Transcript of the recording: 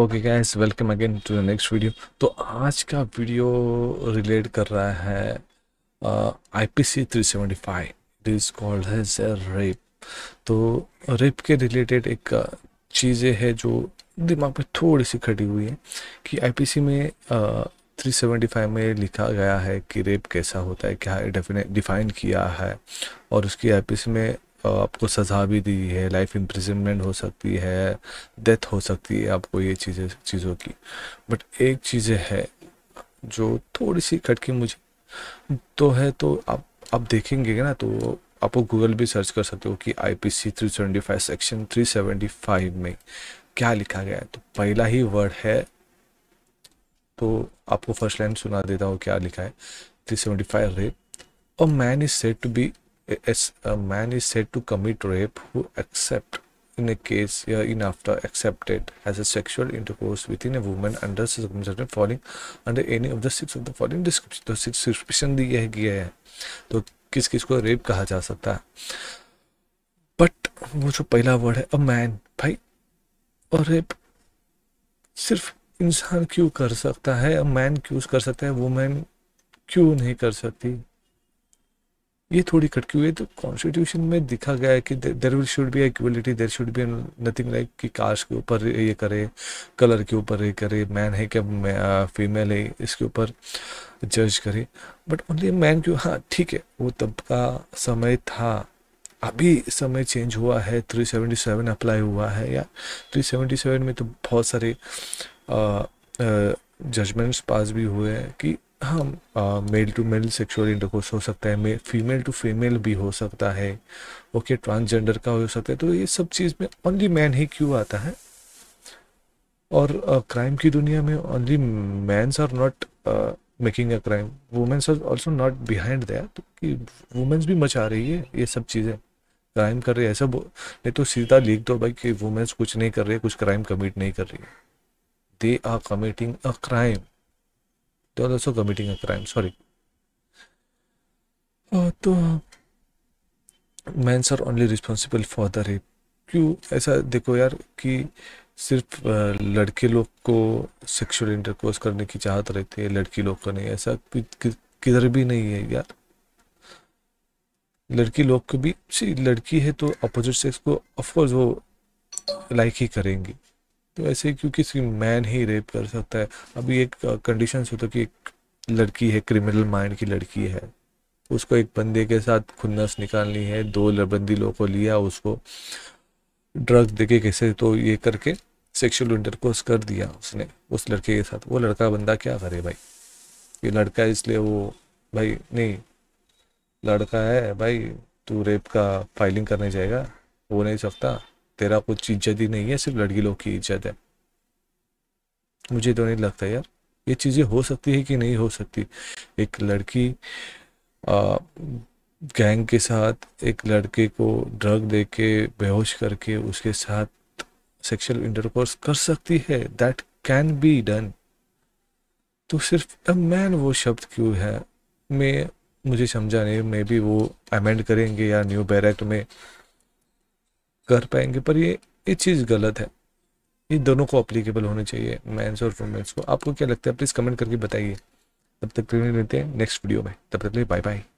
okay guys welcome again to the next video तो आज का वीडियो रिलेट कर रहा है I P C three seventy five it is called है रेप तो रेप के रिलेटेड एक चीज़ें है जो दिमाग में थोड़ी सी खड़ी हुई है कि आई पी सी में थ्री सेवेंटी फाइव में लिखा गया है कि रेप कैसा होता है क्या डिफाइन किया है और उसकी आई पी सी में आपको सज़ा भी दी है लाइफ इम्प्रिजनमेंट हो सकती है डेथ हो सकती है आपको ये चीज़ें चीज़ों की बट एक चीज़ है जो थोड़ी सी खटकी मुझे तो है तो आप आप देखेंगे ना तो आपको गूगल भी सर्च कर सकते हो कि I P C three seventy five section three seventy five में क्या लिखा गया है तो पहला ही वर्ड है तो आपको फर्स्ट लाइन सुना देता हूँ क्या लिखा है three seventy five rape a man is said to be as a man is said to commit rape who accept in a case uh, in after accepted as a sexual intercourse within a woman under circumcision falling under any of the six of the following description the six description दिया है गया है तो kis किस को rape कहा जा सकता है बट वो जो पहला वर्ड है अ मैन भाई और रेप सिर्फ इंसान क्यों कर सकता है अ मैन क्यों कर सकता है वुमेन क्यों नहीं कर सकती ये थोड़ी खटकी हुई है तो कॉन्स्टिट्यूशन में दिखा गया है कि there will should be equality there should be nothing like कि कास्ट के ऊपर ये करे कलर के ऊपर ये करे मैन है क्या फीमेल है इसके ऊपर जज करे बट ओनली मैन क्यों हाँ ठीक है वो तब का समय था अभी समय चेंज हुआ है 377 अप्लाई हुआ है या 377 में तो बहुत सारे जजमेंट्स पास भी हुए हैं कि हाँ male to male sexual intercourse हो सकता है फीमेल टू फीमेल भी हो सकता है ओके ट्रांसजेंडर का हो सकता है तो ये सब चीज़ में ओनली मैन ही क्यों आता है और क्राइम uh, की दुनिया में only mens are not making a crime womens are also not behind that कि वुमेन्स भी मचा रही है ये सब चीज़ें क्राइम कर रही है ऐसा नहीं तो सीधा लिख दो भाई कि वुमेन्स कुछ नहीं कर रही है कुछ क्राइम कमिट नहीं कर रही है they are committing a crime they are also committing a crime sorry uh, तो मैं sir only responsible for the rape क्यों ऐसा देखो यार कि सिर्फ uh, लड़के लोग को सेक्सुअल इंटरकोर्स करने की चाहत रहती है लड़की लोग का नहीं ऐसा कि, कि, किधर भी नहीं है यार लड़की लोग को भी सी लड़की है तो अपोजिट सेक्स को ऑफकोर्स वो लाइक ही करेंगी तो ऐसे क्योंकि मैन ही रेप कर सकता है अभी एक कंडीशन होता तो कि एक लड़की है क्रिमिनल माइंड की लड़की है उसको एक बंदे के साथ खुन्नस निकालनी है दो बंदी लोग को लिया उसको ड्रग्स देके कैसे तो ये करके सेक्सुअल इंटरकोर्स कर दिया उसने उस लड़के के साथ वो लड़का बंदा क्या करे भाई ये लड़का है इसलिए वो भाई नहीं लड़का है भाई तू रेप का फाइलिंग करने जाएगा हो नहीं सकता तेरा कुछ इज्जत ही नहीं है सिर्फ लड़की लोग की इज्जत है मुझे तो नहीं लगता यार ये चीज़ें हो सकती है कि नहीं हो सकती एक लड़की आ, गैंग के साथ एक लड़के को ड्रग दे के बेहोश करके उसके साथ सेक्सुअल इंटरकोर्स कर सकती है दैट कैन बी डन तो सिर्फ अ मैन वो शब्द क्यों है मैं मुझे समझा नहीं मे बी वो अमेंड करेंगे या न्यू बैरक्ट में कर पाएंगे पर ये ये चीज़ गलत है ये दोनों को अप्लीकेबल होने चाहिए मैंस और वुमेंस को आपको क्या लगता है प्लीज़ कमेंट करके बताइए तब तक लेते हैं नेक्स्ट वीडियो में तब तक लिए बाय बाय